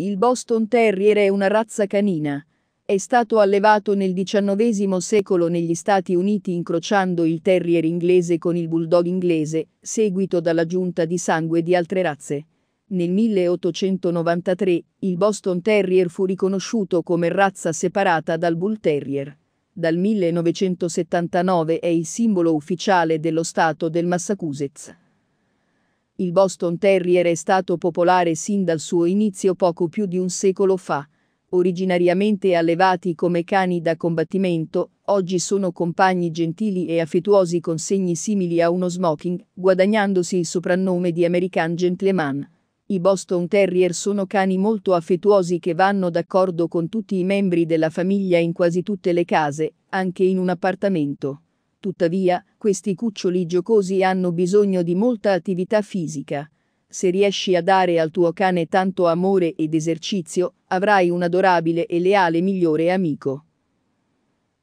Il Boston Terrier è una razza canina. È stato allevato nel XIX secolo negli Stati Uniti incrociando il terrier inglese con il bulldog inglese, seguito dall'aggiunta di sangue di altre razze. Nel 1893, il Boston Terrier fu riconosciuto come razza separata dal Bull Terrier. Dal 1979 è il simbolo ufficiale dello Stato del Massachusetts. Il Boston Terrier è stato popolare sin dal suo inizio poco più di un secolo fa. Originariamente allevati come cani da combattimento, oggi sono compagni gentili e affettuosi con segni simili a uno smoking, guadagnandosi il soprannome di American Gentleman. I Boston Terrier sono cani molto affettuosi che vanno d'accordo con tutti i membri della famiglia in quasi tutte le case, anche in un appartamento. Tuttavia, questi cuccioli giocosi hanno bisogno di molta attività fisica. Se riesci a dare al tuo cane tanto amore ed esercizio, avrai un adorabile e leale migliore amico.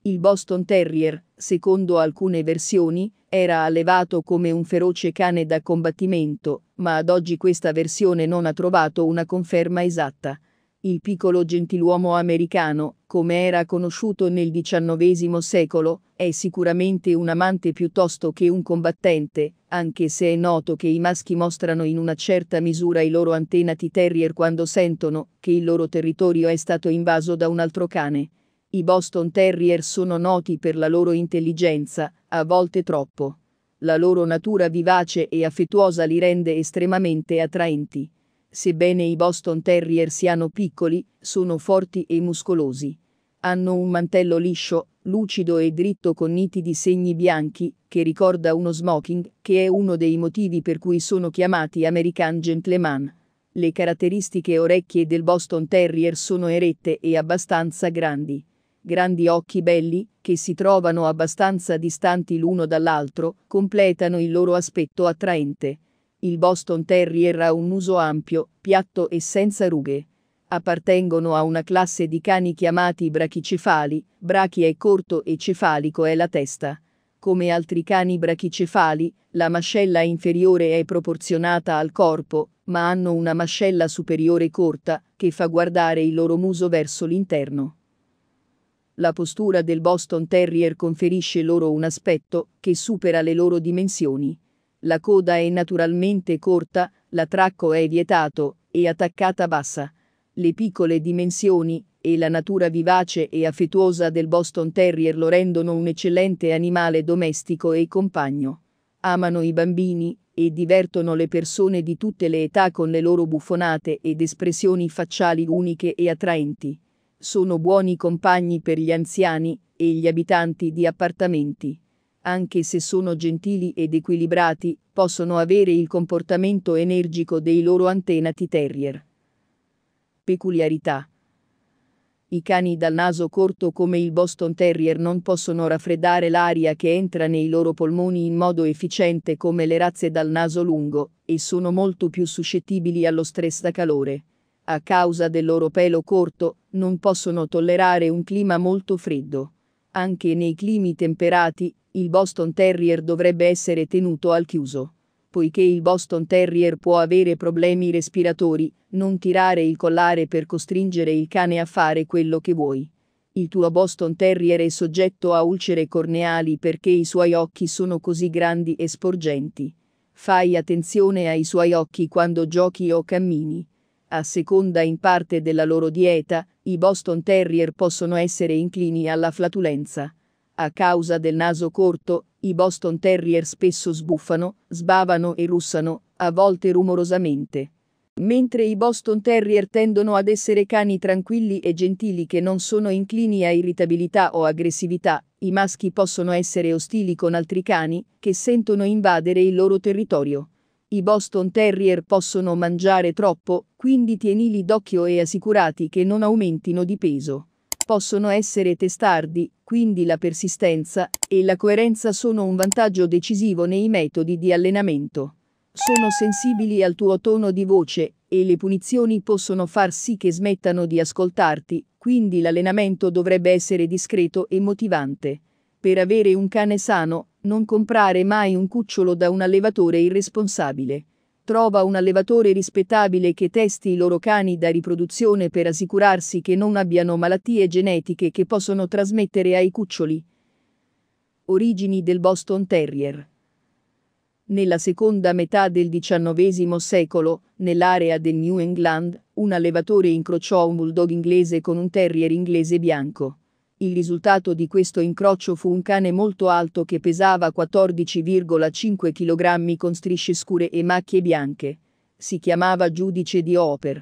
Il Boston Terrier, secondo alcune versioni, era allevato come un feroce cane da combattimento, ma ad oggi questa versione non ha trovato una conferma esatta il piccolo gentiluomo americano, come era conosciuto nel XIX secolo, è sicuramente un amante piuttosto che un combattente, anche se è noto che i maschi mostrano in una certa misura i loro antenati terrier quando sentono che il loro territorio è stato invaso da un altro cane. I Boston Terrier sono noti per la loro intelligenza, a volte troppo. La loro natura vivace e affettuosa li rende estremamente attraenti. Sebbene i Boston Terrier siano piccoli, sono forti e muscolosi. Hanno un mantello liscio, lucido e dritto con nitidi segni bianchi, che ricorda uno smoking, che è uno dei motivi per cui sono chiamati American Gentleman. Le caratteristiche orecchie del Boston Terrier sono erette e abbastanza grandi. Grandi occhi belli, che si trovano abbastanza distanti l'uno dall'altro, completano il loro aspetto attraente. Il Boston Terrier ha un muso ampio, piatto e senza rughe. Appartengono a una classe di cani chiamati brachicefali, brachia è corto e cefalico è la testa. Come altri cani brachicefali, la mascella inferiore è proporzionata al corpo, ma hanno una mascella superiore corta, che fa guardare il loro muso verso l'interno. La postura del Boston Terrier conferisce loro un aspetto che supera le loro dimensioni. La coda è naturalmente corta, l'attracco è vietato, e attaccata bassa. Le piccole dimensioni e la natura vivace e affettuosa del Boston Terrier lo rendono un eccellente animale domestico e compagno. Amano i bambini e divertono le persone di tutte le età con le loro buffonate ed espressioni facciali uniche e attraenti. Sono buoni compagni per gli anziani e gli abitanti di appartamenti anche se sono gentili ed equilibrati, possono avere il comportamento energico dei loro antenati terrier. Peculiarità. I cani dal naso corto come il Boston Terrier non possono raffreddare l'aria che entra nei loro polmoni in modo efficiente come le razze dal naso lungo, e sono molto più suscettibili allo stress da calore. A causa del loro pelo corto, non possono tollerare un clima molto freddo anche nei climi temperati, il Boston Terrier dovrebbe essere tenuto al chiuso. Poiché il Boston Terrier può avere problemi respiratori, non tirare il collare per costringere il cane a fare quello che vuoi. Il tuo Boston Terrier è soggetto a ulcere corneali perché i suoi occhi sono così grandi e sporgenti. Fai attenzione ai suoi occhi quando giochi o cammini. A seconda in parte della loro dieta, i Boston Terrier possono essere inclini alla flatulenza. A causa del naso corto, i Boston Terrier spesso sbuffano, sbavano e russano, a volte rumorosamente. Mentre i Boston Terrier tendono ad essere cani tranquilli e gentili che non sono inclini a irritabilità o aggressività, i maschi possono essere ostili con altri cani, che sentono invadere il loro territorio. I Boston Terrier possono mangiare troppo, quindi tienili d'occhio e assicurati che non aumentino di peso. Possono essere testardi, quindi la persistenza e la coerenza sono un vantaggio decisivo nei metodi di allenamento. Sono sensibili al tuo tono di voce e le punizioni possono far sì che smettano di ascoltarti, quindi l'allenamento dovrebbe essere discreto e motivante. Per avere un cane sano, non comprare mai un cucciolo da un allevatore irresponsabile. Trova un allevatore rispettabile che testi i loro cani da riproduzione per assicurarsi che non abbiano malattie genetiche che possono trasmettere ai cuccioli. Origini del Boston Terrier. Nella seconda metà del XIX secolo, nell'area del New England, un allevatore incrociò un bulldog inglese con un terrier inglese bianco. Il risultato di questo incrocio fu un cane molto alto che pesava 14,5 kg con strisce scure e macchie bianche. Si chiamava giudice di Oper.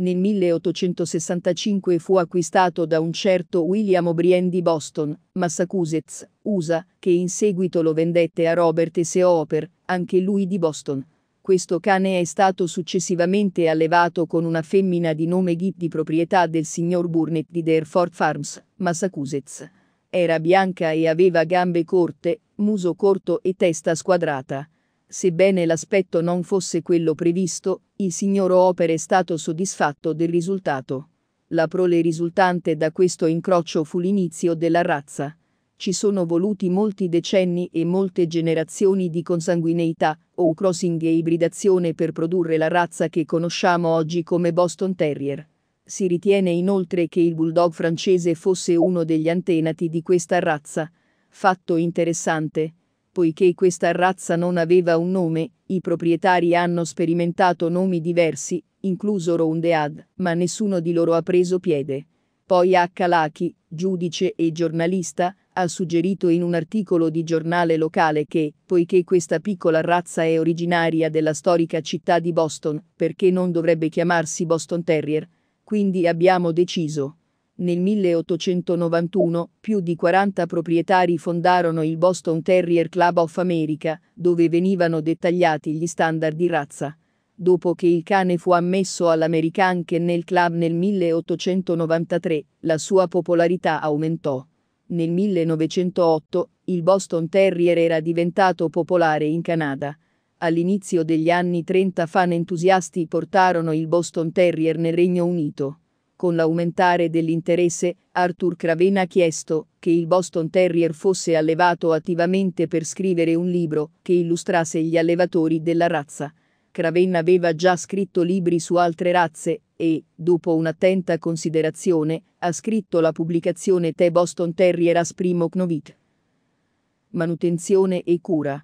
Nel 1865 fu acquistato da un certo William O'Brien di Boston, Massachusetts, USA, che in seguito lo vendette a Robert S. Oper, anche lui di Boston. Questo cane è stato successivamente allevato con una femmina di nome Gip di proprietà del signor Burnett di Derford Farms, Massachusetts. Era bianca e aveva gambe corte, muso corto e testa squadrata. Sebbene l'aspetto non fosse quello previsto, il signor Oper è stato soddisfatto del risultato. La prole risultante da questo incrocio fu l'inizio della razza ci sono voluti molti decenni e molte generazioni di consanguineità, o crossing e ibridazione per produrre la razza che conosciamo oggi come Boston Terrier. Si ritiene inoltre che il bulldog francese fosse uno degli antenati di questa razza. Fatto interessante. Poiché questa razza non aveva un nome, i proprietari hanno sperimentato nomi diversi, incluso Rondead, ma nessuno di loro ha preso piede. Poi H. Laki, giudice e giornalista, ha suggerito in un articolo di giornale locale che, poiché questa piccola razza è originaria della storica città di Boston, perché non dovrebbe chiamarsi Boston Terrier, quindi abbiamo deciso. Nel 1891 più di 40 proprietari fondarono il Boston Terrier Club of America, dove venivano dettagliati gli standard di razza. Dopo che il cane fu ammesso all'American Kennel Club nel 1893, la sua popolarità aumentò. Nel 1908 il Boston Terrier era diventato popolare in Canada. All'inizio degli anni 30 fan entusiasti portarono il Boston Terrier nel Regno Unito. Con l'aumentare dell'interesse, Arthur Craven ha chiesto che il Boston Terrier fosse allevato attivamente per scrivere un libro che illustrasse gli allevatori della razza. Cravenna aveva già scritto libri su altre razze e, dopo un'attenta considerazione, ha scritto la pubblicazione The Boston Terrier as primo Knovit. Manutenzione e cura.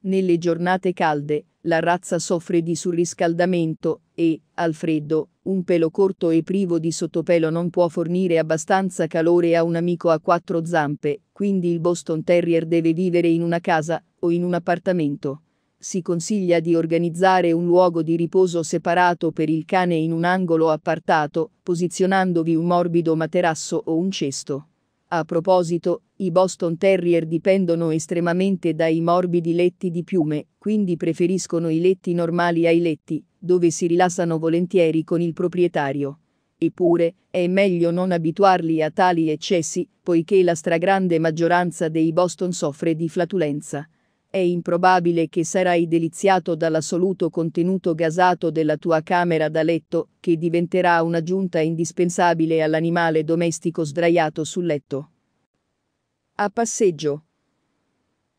Nelle giornate calde, la razza soffre di surriscaldamento e, al freddo, un pelo corto e privo di sottopelo non può fornire abbastanza calore a un amico a quattro zampe, quindi il Boston Terrier deve vivere in una casa o in un appartamento si consiglia di organizzare un luogo di riposo separato per il cane in un angolo appartato, posizionandovi un morbido materasso o un cesto. A proposito, i Boston Terrier dipendono estremamente dai morbidi letti di piume, quindi preferiscono i letti normali ai letti, dove si rilassano volentieri con il proprietario. Eppure, è meglio non abituarli a tali eccessi, poiché la stragrande maggioranza dei Boston soffre di flatulenza è improbabile che sarai deliziato dall'assoluto contenuto gasato della tua camera da letto, che diventerà un'aggiunta indispensabile all'animale domestico sdraiato sul letto. A passeggio.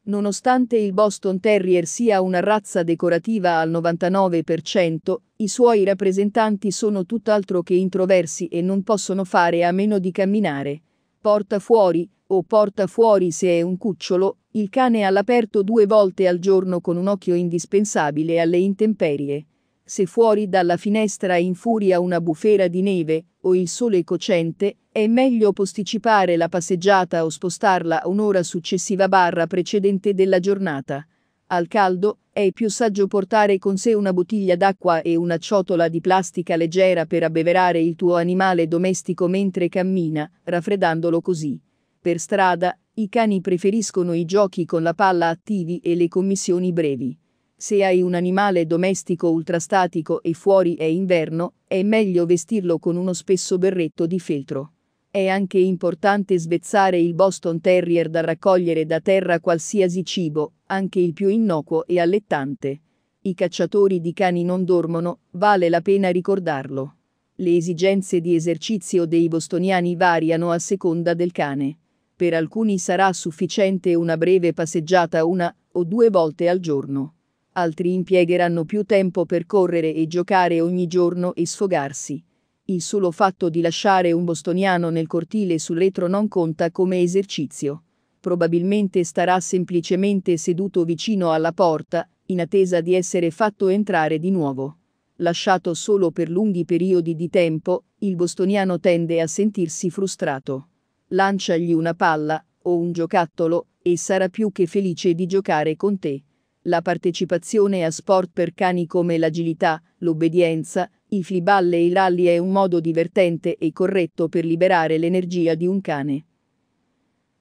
Nonostante il Boston Terrier sia una razza decorativa al 99%, i suoi rappresentanti sono tutt'altro che introversi e non possono fare a meno di camminare. Porta fuori, o porta fuori se è un cucciolo, il cane all'aperto due volte al giorno con un occhio indispensabile alle intemperie. Se fuori dalla finestra infuria una bufera di neve, o il sole cocente, è meglio posticipare la passeggiata o spostarla a un'ora successiva barra precedente della giornata. Al caldo, è più saggio portare con sé una bottiglia d'acqua e una ciotola di plastica leggera per abbeverare il tuo animale domestico mentre cammina, raffreddandolo così. Per strada, i cani preferiscono i giochi con la palla attivi e le commissioni brevi. Se hai un animale domestico ultrastatico e fuori è inverno, è meglio vestirlo con uno spesso berretto di feltro. È anche importante svezzare il Boston Terrier da raccogliere da terra qualsiasi cibo, anche il più innocuo e allettante. I cacciatori di cani non dormono, vale la pena ricordarlo. Le esigenze di esercizio dei bostoniani variano a seconda del cane. Per alcuni sarà sufficiente una breve passeggiata una o due volte al giorno. Altri impiegheranno più tempo per correre e giocare ogni giorno e sfogarsi. Il solo fatto di lasciare un bostoniano nel cortile sul retro non conta come esercizio. Probabilmente starà semplicemente seduto vicino alla porta, in attesa di essere fatto entrare di nuovo. Lasciato solo per lunghi periodi di tempo, il bostoniano tende a sentirsi frustrato. Lanciagli una palla o un giocattolo e sarà più che felice di giocare con te. La partecipazione a sport per cani come l'agilità, l'obbedienza, i fliball e i lalli è un modo divertente e corretto per liberare l'energia di un cane.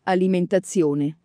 Alimentazione.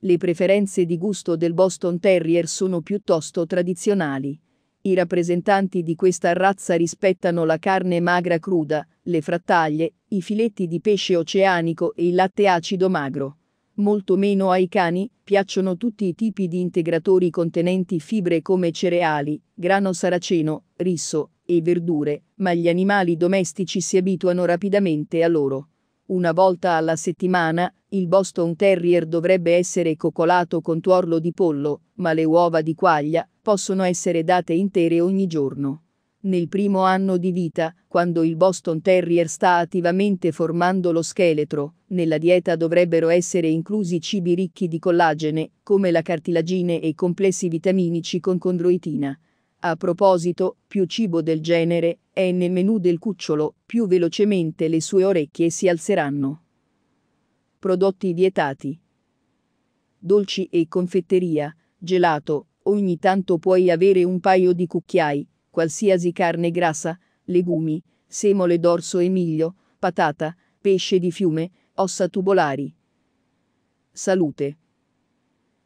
Le preferenze di gusto del Boston Terrier sono piuttosto tradizionali. I rappresentanti di questa razza rispettano la carne magra cruda, le frattaglie, i filetti di pesce oceanico e il latte acido magro. Molto meno ai cani piacciono tutti i tipi di integratori contenenti fibre come cereali, grano saraceno, riso e verdure, ma gli animali domestici si abituano rapidamente a loro. Una volta alla settimana, il Boston Terrier dovrebbe essere coccolato con tuorlo di pollo, ma le uova di quaglia, possono essere date intere ogni giorno. Nel primo anno di vita, quando il Boston Terrier sta attivamente formando lo scheletro, nella dieta dovrebbero essere inclusi cibi ricchi di collagene, come la cartilagine e complessi vitaminici con condroitina. A proposito, più cibo del genere è nel menù del cucciolo, più velocemente le sue orecchie si alzeranno. Prodotti vietati. Dolci e confetteria, gelato, Ogni tanto puoi avere un paio di cucchiai, qualsiasi carne grassa, legumi, semole d'orso e miglio, patata, pesce di fiume, ossa tubolari. Salute.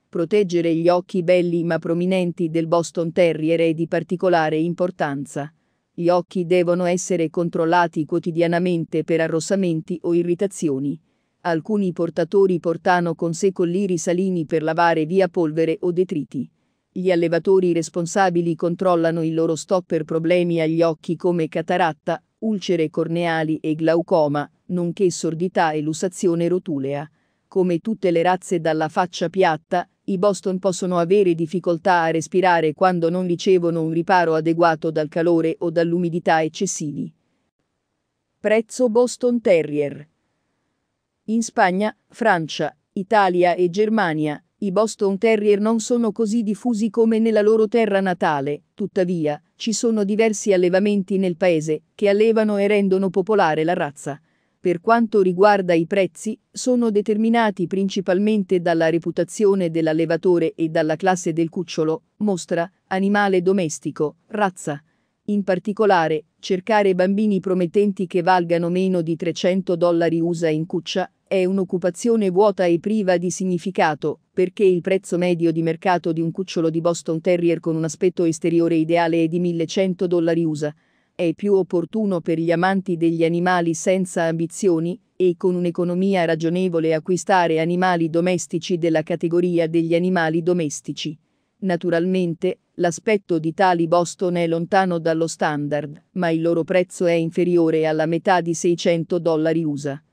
Proteggere gli occhi belli ma prominenti del Boston Terrier è di particolare importanza. Gli occhi devono essere controllati quotidianamente per arrossamenti o irritazioni. Alcuni portatori portano con sé colliri salini per lavare via polvere o detriti gli allevatori responsabili controllano il loro stock per problemi agli occhi come cataratta, ulcere corneali e glaucoma, nonché sordità e lussazione rotulea. Come tutte le razze dalla faccia piatta, i Boston possono avere difficoltà a respirare quando non ricevono un riparo adeguato dal calore o dall'umidità eccessivi. Prezzo Boston Terrier. In Spagna, Francia, Italia e Germania i Boston Terrier non sono così diffusi come nella loro terra natale, tuttavia, ci sono diversi allevamenti nel paese che allevano e rendono popolare la razza. Per quanto riguarda i prezzi, sono determinati principalmente dalla reputazione dell'allevatore e dalla classe del cucciolo, mostra, animale domestico, razza. In particolare, cercare bambini promettenti che valgano meno di 300 dollari USA in cuccia è un'occupazione vuota e priva di significato, perché il prezzo medio di mercato di un cucciolo di Boston Terrier con un aspetto esteriore ideale è di 1100 dollari USA. È più opportuno per gli amanti degli animali senza ambizioni e con un'economia ragionevole acquistare animali domestici della categoria degli animali domestici. Naturalmente, l'aspetto di tali Boston è lontano dallo standard, ma il loro prezzo è inferiore alla metà di 600 dollari USA.